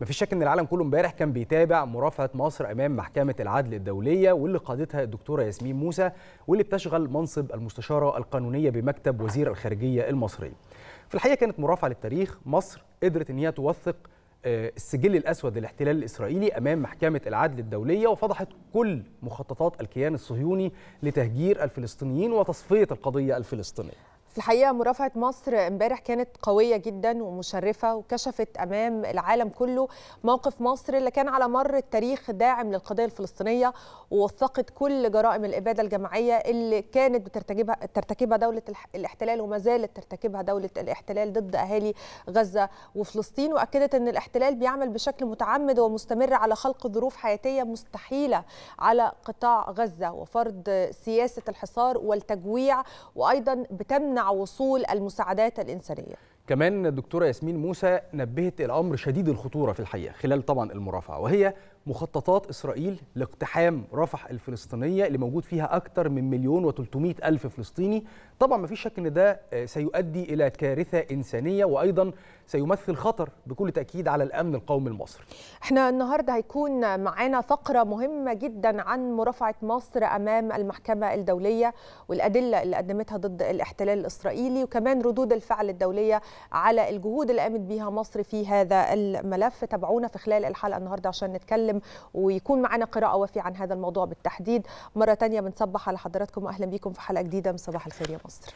مفيش شك ان العالم كله امبارح كان بيتابع مرافعه مصر امام محكمه العدل الدوليه واللي قادتها الدكتوره ياسمين موسى واللي بتشغل منصب المستشاره القانونيه بمكتب وزير الخارجيه المصري. في الحقيقه كانت مرافعه للتاريخ، مصر قدرت ان هي توثق آه، السجل الاسود للاحتلال الاسرائيلي امام محكمه العدل الدوليه وفضحت كل مخططات الكيان الصهيوني لتهجير الفلسطينيين وتصفيه القضيه الفلسطينيه. في الحقيقه مرافعه مصر امبارح كانت قويه جدا ومشرفه وكشفت امام العالم كله موقف مصر اللي كان على مر التاريخ داعم للقضيه الفلسطينيه ووثقت كل جرائم الاباده الجماعيه اللي كانت بترتكبها ترتكبها دوله الاحتلال وما زالت ترتكبها دوله الاحتلال ضد اهالي غزه وفلسطين واكدت ان الاحتلال بيعمل بشكل متعمد ومستمر على خلق ظروف حياتيه مستحيله على قطاع غزه وفرض سياسه الحصار والتجويع وايضا بتمنع وصول المساعدات الإنسانية كمان الدكتوره ياسمين موسى نبهت الامر شديد الخطوره في الحقيقه خلال طبعا المرافعه وهي مخططات اسرائيل لاقتحام رفح الفلسطينيه اللي موجود فيها اكثر من مليون و الف فلسطيني طبعا ما فيش شك ان ده آه، سيؤدي الى كارثه انسانيه وايضا سيمثل خطر بكل تاكيد على الامن القومي المصري احنا النهارده هيكون معانا فقره مهمه جدا عن مرافعه مصر امام المحكمه الدوليه والادله اللي قدمتها ضد الاحتلال الاسرائيلي وكمان ردود الفعل الدوليه على الجهود اللي قامت بيها مصر في هذا الملف تابعونا في خلال الحلقه النهارده عشان نتكلم ويكون معنا قراءه وافيه عن هذا الموضوع بالتحديد مره ثانيه بنصبح على حضراتكم واهلا بيكم في حلقه جديده من صباح الخير يا مصر